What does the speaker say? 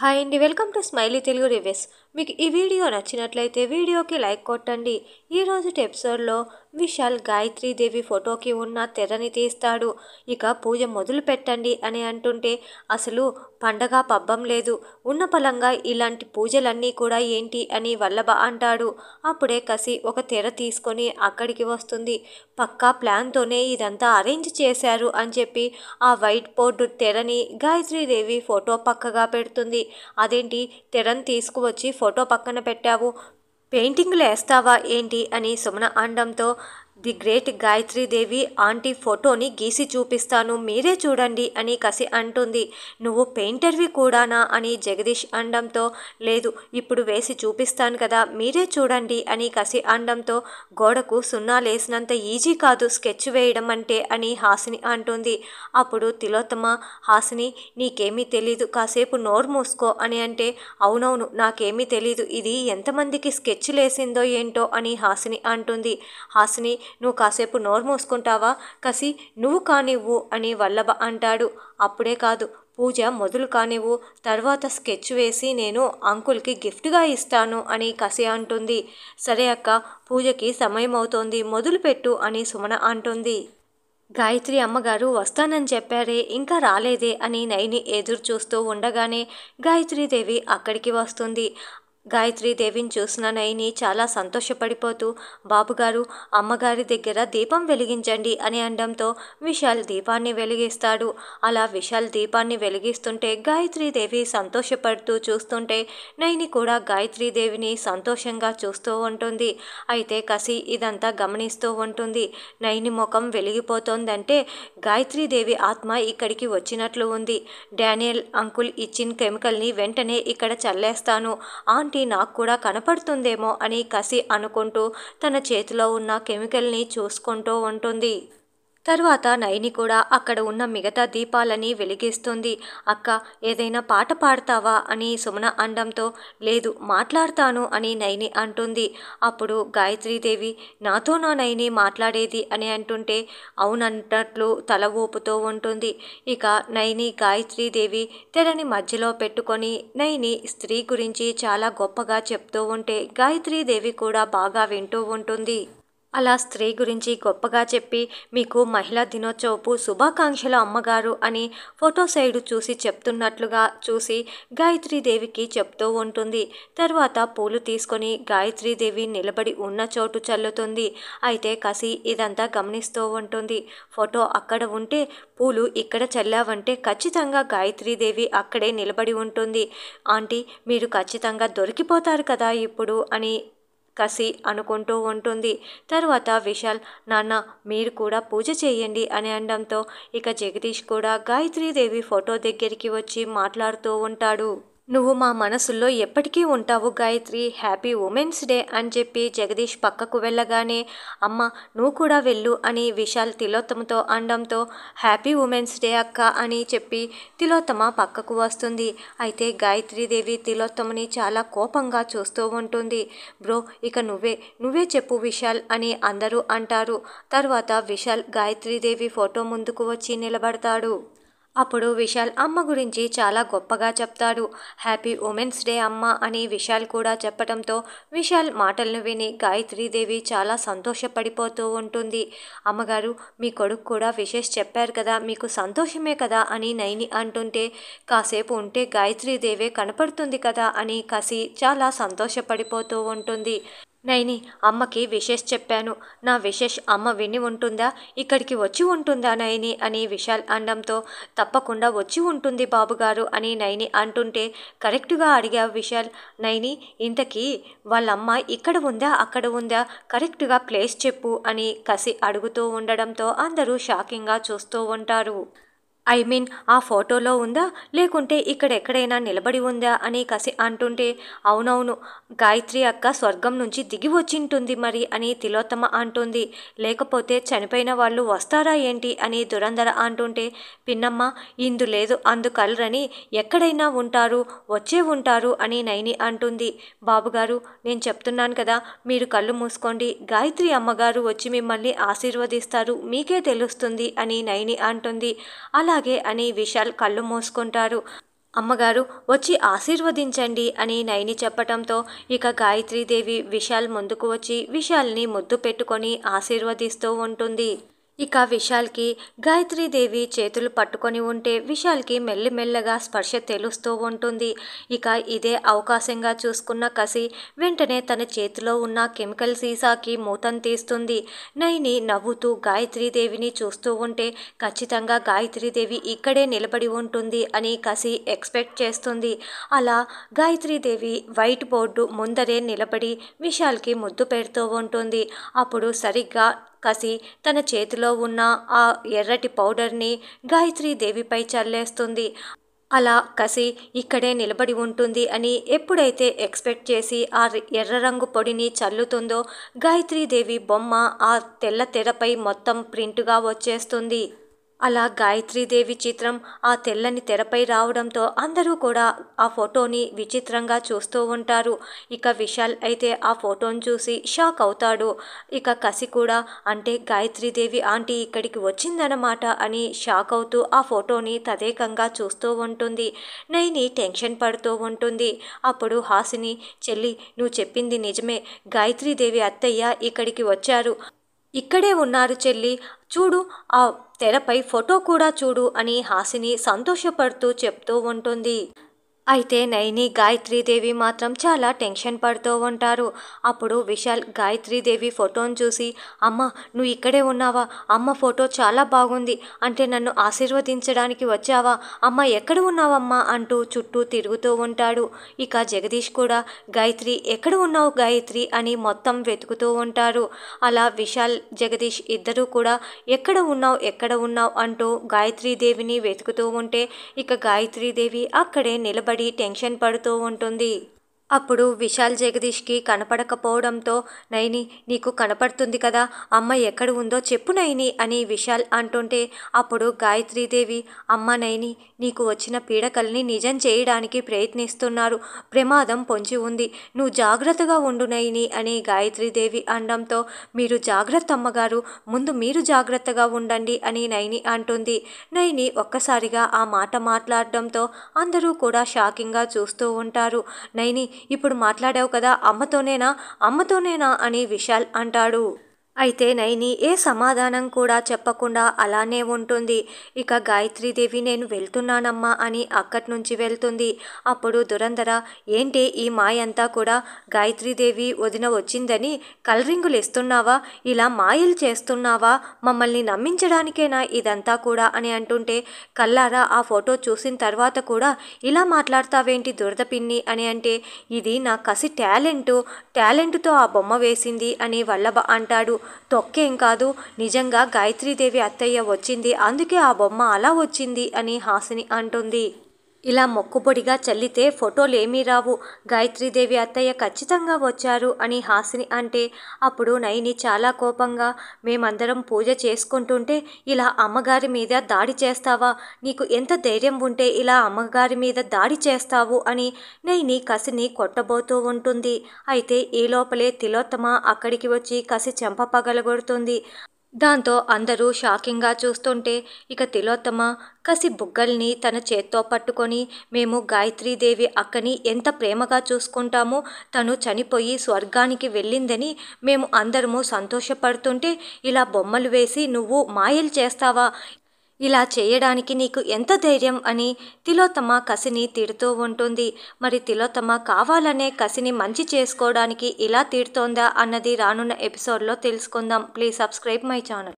hi అండి welcome to smiley Telugu reviews మీకు ఈ వీడియో నచ్చినట్లయితే వీడియోకి లైక్ కొట్టండి ఈరోజు ఎపిసోడ్లో విశాల్ గాయత్రీదేవి ఫోటోకి ఉన్న తెరని తీస్తాడు ఇక పూజ మొదలు పెట్టండి అని అంటుంటే అసలు పండగ పబ్బం లేదు ఉన్న పలంగా ఇలాంటి పూజలన్నీ కూడా ఏంటి అని వల్లభ అంటాడు అప్పుడే కసి ఒక తెర తీసుకొని అక్కడికి వస్తుంది పక్కా ప్లాన్తోనే ఇదంతా అరేంజ్ చేశారు అని చెప్పి ఆ వైట్ బోర్డు తెరని గాయత్రీదేవి ఫోటో పక్కగా పెడుతుంది అదేంటి తెరని తీసుకువచ్చి ఫోటో పక్కన పెట్టావు పెయింటింగ్లు వేస్తావా ఏంటి అని సుమన అనడంతో ది గ్రేట్ గాయత్రీదేవి ఆంటీ ఫోటోని గీసి చూపిస్తాను మీరే చూడండి అని కసి అంటుంది నువ్వు పెయింటర్వి కూడానా అని జగదీష్ అండంతో లేదు ఇప్పుడు వేసి చూపిస్తాను కదా మీరే చూడండి అని కసి అండంతో గోడకు సున్నా లేసినంత ఈజీ కాదు స్కెచ్ వేయడం అంటే అని హాసిని అంటుంది అప్పుడు తిలోత్తమ హాసిని నీకేమీ తెలీదు కాసేపు నోరు మూసుకో అని అంటే అవునవును నాకేమీ తెలీదు ఇది ఎంతమందికి స్కెచ్ లేసిందో ఏంటో అని హాసిని అంటుంది హాసిని నువ్వు కాసేపు నోరు మోసుకుంటావా కసి నువ్వు కానివ్వు అని వల్లభ అంటాడు అప్పుడే కాదు పూజ మొదలు కానివ్వు తర్వాత స్కెచ్ వేసి నేను అంకుల్కి గిఫ్ట్గా ఇస్తాను అని కసి అంటుంది సరే అక్క పూజకి సమయం అవుతోంది మొదలుపెట్టు అని సుమన అంటుంది గాయత్రి అమ్మగారు వస్తానని చెప్పారే ఇంకా రాలేదే అని నయని ఎదురు చూస్తూ ఉండగానే గాయత్రీదేవి అక్కడికి వస్తుంది గాయత్రీదేవిని చూసిన నయని చాలా సంతోషపడిపోతూ బాబుగారు అమ్మగారి దగ్గర దీపం వెలిగించండి అని అనడంతో విశాల్ దీపాన్ని వెలిగిస్తాడు అలా విశాల్ దీపాన్ని వెలిగిస్తుంటే గాయత్రీదేవి సంతోషపడుతూ చూస్తుంటే నయని కూడా గాయత్రీదేవిని సంతోషంగా చూస్తూ ఉంటుంది అయితే కసి ఇదంతా గమనిస్తూ ఉంటుంది నయని ముఖం వెలిగిపోతోందంటే గాయత్రీదేవి ఆత్మ ఇక్కడికి వచ్చినట్లు ఉంది డానియల్ అంకుల్ ఇచ్చిన కెమికల్ని వెంటనే ఇక్కడ చల్లేస్తాను ఆంటీ ఏంటి నాకు కూడా కనపడుతుందేమో అని కసి అనుకుంటూ తన చేతిలో ఉన్న కెమికల్ని చూసుకుంటూ ఉంటుంది తర్వాత నయని కూడా అక్కడ ఉన్న మిగతా దీపాలని వెలిగిస్తుంది అక్క ఏదైనా పాట పాడతావా అని సుమన అండంతో లేదు మాట్లాడతాను అని నయని అంటుంది అప్పుడు గాయత్రీదేవి నాతో నా నయని మాట్లాడేది అని అంటుంటే అవునంటట్లు తల ఊపుతూ ఉంటుంది ఇక నయని గాయత్రీదేవి తెరని మధ్యలో పెట్టుకొని నయని స్త్రీ గురించి చాలా గొప్పగా చెప్తూ ఉంటే గాయత్రీదేవి కూడా బాగా వింటూ ఉంటుంది అలా స్త్రీ గురించి గొప్పగా చెప్పి మీకు మహిళా దినోత్సవపు శుభాకాంక్షలు అమ్మగారు అని ఫోటో సైడు చూసి చెప్తున్నట్లుగా చూసి గాయత్రీదేవికి చెప్తూ ఉంటుంది తర్వాత పూలు తీసుకొని గాయత్రీదేవి నిలబడి ఉన్న చోటు చల్లుతుంది అయితే కసి ఇదంతా గమనిస్తూ ఉంటుంది ఫోటో అక్కడ ఉంటే పూలు ఇక్కడ చల్లావంటే ఖచ్చితంగా గాయత్రీదేవి అక్కడే నిలబడి ఉంటుంది ఆంటీ మీరు ఖచ్చితంగా దొరికిపోతారు కదా ఇప్పుడు అని కసి అనుకుంటూ ఉంటుంది తరువాత విశాల్ నాన్న మీరు కూడా పూజ చేయండి అని అనడంతో ఇక జగదీష్ కూడా గాయత్రీదేవి ఫోటో దగ్గరికి వచ్చి మాట్లాడుతూ ఉంటాడు నువ్వు మా మనసుల్లో ఎప్పటికీ ఉంటావు గాయత్రి హ్యాపీ ఉమెన్స్ డే అని చెప్పి జగదీష్ పక్కకు వెళ్ళగానే అమ్మ నువ్వు కూడా వెళ్ళు అని విశాల్ తిలోత్తమతో అనడంతో హ్యాపీ ఉమెన్స్ డే అక్క అని చెప్పి తిలోత్తమ పక్కకు వస్తుంది అయితే గాయత్రీదేవి తిలోత్తమని చాలా కోపంగా చూస్తూ ఉంటుంది బ్రో ఇక నువ్వే నువ్వే చెప్పు విశాల్ అని అందరూ అంటారు తర్వాత విశాల్ గాయత్రీదేవి ఫోటో ముందుకు వచ్చి నిలబడతాడు అప్పుడు విశాల్ అమ్మ గురించి చాలా గొప్పగా చెప్తాడు హ్యాపీ ఉమెన్స్ డే అమ్మ అని విశాల్ కూడా చెప్పడంతో విశాల్ మాటలను విని గాయత్రీదేవి చాలా సంతోషపడిపోతూ ఉంటుంది అమ్మగారు మీ కొడుకు కూడా విశేష్ చెప్పారు కదా మీకు సంతోషమే కదా అని నైని అంటుంటే కాసేపు ఉంటే గాయత్రీదేవే కనపడుతుంది కదా అని కసి చాలా సంతోషపడిపోతూ ఉంటుంది నైని అమ్మకి విశేష్ చెప్పాను నా విశేష్ అమ్మ విని ఉంటుందా ఇక్కడికి వచ్చి ఉంటుందా నైని అని విశాల్ అనడంతో తప్పకుండా వచ్చి ఉంటుంది బాబుగారు అని నైని అంటుంటే కరెక్ట్గా అడిగా విశాల్ నైని ఇంతకీ వాళ్ళమ్మ ఇక్కడ ఉందా అక్కడ ఉందా కరెక్ట్గా ప్లేస్ చెప్పు అని కసి అడుగుతూ ఉండడంతో అందరూ షాకింగ్గా చూస్తూ ఉంటారు ఐ మీన్ ఆ ఫోటోలో ఉందా లేకుంటే ఇక్కడ ఎక్కడైనా నిలబడి ఉందా అని కసి అంటుంటే అవునవును గాయత్రి అక్క స్వర్గం నుంచి దిగి వచ్చింటుంది మరి అని తిలోత్తమ అంటుంది లేకపోతే చనిపోయిన వాళ్ళు వస్తారా ఏంటి అని దురంధర అంటుంటే పిన్నమ్మ ఇందు లేదు కలరని ఎక్కడైనా ఉంటారు వచ్చే ఉంటారు అని నైని అంటుంది బాబుగారు నేను చెప్తున్నాను కదా మీరు కళ్ళు మూసుకోండి గాయత్రి అమ్మగారు వచ్చి మిమ్మల్ని ఆశీర్వదిస్తారు మీకే తెలుస్తుంది అని నైని అంటుంది అలా అలాగే అని విశాల్ కళ్ళు మూసుకుంటారు అమ్మగారు వచ్చి ఆశీర్వదించండి అని నయని చెప్పటంతో ఇక గాయత్రీదేవి విశాల్ ముందుకు వచ్చి విశాల్ని ముద్దు పెట్టుకొని ఆశీర్వదిస్తూ ఉంటుంది ఇక విశాల్కి గాయత్రీదేవి చేతులు పట్టుకొని ఉంటే విశాల్కి మెల్లిమెల్లగా స్పర్శ తెలుస్తూ ఉంటుంది ఇక ఇదే అవకాశంగా చూసుకున్న కసి వెంటనే తన చేతిలో ఉన్న కెమికల్ సీసాకి మూతం తీస్తుంది నైని నవ్వుతూ గాయత్రీదేవిని చూస్తూ ఉంటే ఖచ్చితంగా గాయత్రీదేవి ఇక్కడే నిలబడి ఉంటుంది అని కసి ఎక్స్పెక్ట్ చేస్తుంది అలా గాయత్రీదేవి వైట్ బోర్డు ముందరే నిలబడి విశాల్కి ముద్దు పెడుతూ ఉంటుంది అప్పుడు సరిగ్గా కసి తన చేతిలో ఉన్న ఆ ఎర్రటి పౌడర్ని గాయత్రీదేవిపై చల్లేస్తుంది అలా కసి ఇక్కడే నిలబడి ఉంటుంది అని ఎప్పుడైతే ఎక్స్పెక్ట్ చేసి ఆ ఎర్ర రంగు పొడిని చల్లుతుందో గాయత్రీదేవి బొమ్మ ఆ తెల్ల తెరపై మొత్తం ప్రింటుగా వచ్చేస్తుంది అలా గాయత్రీదేవి చిత్రం ఆ తెల్లని తెరపై రావడంతో అందరూ కూడా ఆ ఫోటోని విచిత్రంగా చూస్తూ ఉంటారు ఇక విశాల్ అయితే ఆ ఫోటోని చూసి షాక్ అవుతాడు ఇక కసి కూడా అంటే గాయత్రీదేవి ఆంటీ ఇక్కడికి వచ్చిందన్నమాట అని షాక్ అవుతూ ఆ ఫోటోని తదేకంగా చూస్తూ ఉంటుంది నైని టెన్షన్ పడుతూ ఉంటుంది అప్పుడు హాసిని చెల్లి నువ్వు చెప్పింది నిజమే గాయత్రీదేవి అత్తయ్య ఇక్కడికి వచ్చారు ఇక్కడే ఉన్నారు చెల్లి చూడు ఆ తెరపై ఫోటో కూడా చూడు అని హాసిని సంతోషపడుతూ చెప్తూ ఉంటుంది అయితే నయని గాయత్రీదేవి మాత్రం చాలా టెన్షన్ పడుతూ ఉంటారు అప్పుడు విశాల్ గాయత్రీదేవి ఫోటోను చూసి అమ్మ నువ్వు ఇక్కడే ఉన్నావా అమ్మ ఫోటో చాలా బాగుంది అంటే నన్ను ఆశీర్వదించడానికి వచ్చావా అమ్మ ఎక్కడ ఉన్నావమ్మా అంటూ చుట్టూ తిరుగుతూ ఉంటాడు ఇక జగదీష్ కూడా గాయత్రి ఎక్కడ ఉన్నావు గాయత్రి అని మొత్తం వెతుకుతూ ఉంటారు అలా విశాల్ జగదీష్ ఇద్దరూ కూడా ఎక్కడ ఉన్నావు ఎక్కడ ఉన్నావు అంటూ గాయత్రీదేవిని వెతుకుతూ ఉంటే ఇక గాయత్రీదేవి అక్కడే నిలబడి భయపడి టెన్షన్ పడుతూ ఉంటుంది అప్పుడు విశాల్ జగదీష్కి కనపడకపోవడంతో నైని నీకు కనపడుతుంది కదా అమ్మ ఎక్కడ ఉందో చెప్పు నైని అని విశాల్ అంటుంటే అప్పుడు గాయత్రీదేవి అమ్మ నైని నీకు వచ్చిన పీడకల్ని నిజం చేయడానికి ప్రయత్నిస్తున్నారు ప్రమాదం పొంచి ఉంది నువ్వు జాగ్రత్తగా ఉండు నైని అని గాయత్రీదేవి అనడంతో మీరు జాగ్రత్త అమ్మగారు ముందు మీరు జాగ్రత్తగా ఉండండి అని నైని అంటుంది నైని ఒక్కసారిగా ఆ మాట మాట్లాడడంతో అందరూ కూడా షాకింగ్గా చూస్తూ ఉంటారు నైని ఇప్పుడు మాట్లాడావు కదా అమ్మతోనేనా అమ్మతోనేనా అని విశాల్ అంటాడు అయితే నైని ఏ సమాధానం కూడా చెప్పకుండా అలానే ఉంటుంది ఇక గాయత్రీదేవి నేను వెళ్తున్నానమ్మా అని అక్కడి నుంచి వెళ్తుంది అప్పుడు దురంధర ఏంటి ఈ మాయంతా కూడా గాయత్రీదేవి వదిన వచ్చిందని కలరింగులు ఇస్తున్నావా ఇలా మాయలు చేస్తున్నావా మమ్మల్ని నమ్మించడానికేనా ఇదంతా కూడా అని అంటుంటే కల్లారా ఆ ఫోటో చూసిన తర్వాత కూడా ఇలా మాట్లాడతావేంటి దురద పిన్ని అని అంటే ఇది నా కసి టాలెంటు టాలెంట్తో ఆ బొమ్మ వేసింది అని వల్లభ అంటాడు తొక్కేం కాదు నిజంగా గాయత్రీదేవి అత్తయ్య వచ్చింది అందుకే ఆ బొమ్మ అలా వచ్చింది అని హాసిని అంటుంది ఇలా మొక్కుబొడిగా చల్లితే ఫోటోలేమీ రావు గాయత్రీదేవి అత్తయ్య ఖచ్చితంగా వచ్చారు అని హాసిని అంటే అప్పుడు నయని చాలా కోపంగా మేమందరం పూజ చేసుకుంటుంటే ఇలా అమ్మగారి మీద దాడి చేస్తావా నీకు ఎంత ధైర్యం ఉంటే ఇలా అమ్మగారి మీద దాడి చేస్తావు అని నయని కసిని కొట్టబోతూ ఉంటుంది అయితే ఈ లోపలే తిలోత్తమ అక్కడికి వచ్చి కసి చెంప పగలగొడుతుంది దాంతో అందరూ షాకింగ్గా చూస్తుంటే ఇక తిలోత్తమ కసి బుగ్గల్ని తన చేత్తో పట్టుకొని మేము గాయత్రీదేవి అక్కని ఎంత ప్రేమగా చూసుకుంటామో తను చనిపోయి స్వర్గానికి వెళ్ళిందని మేము అందరము సంతోషపడుతుంటే ఇలా బొమ్మలు వేసి నువ్వు మాయలు చేస్తావా ఇలా చేయడానికి నీకు ఎంత ధైర్యం అని తిలోతమ కసిని తిడుతూ ఉంటుంది మరి తిలోతమ కావాలనే కసిని మంచి చేసుకోవడానికి ఇలా తిడుతోందా అన్నది రానున్న ఎపిసోడ్లో తెలుసుకుందాం ప్లీజ్ సబ్స్క్రైబ్ మై ఛానల్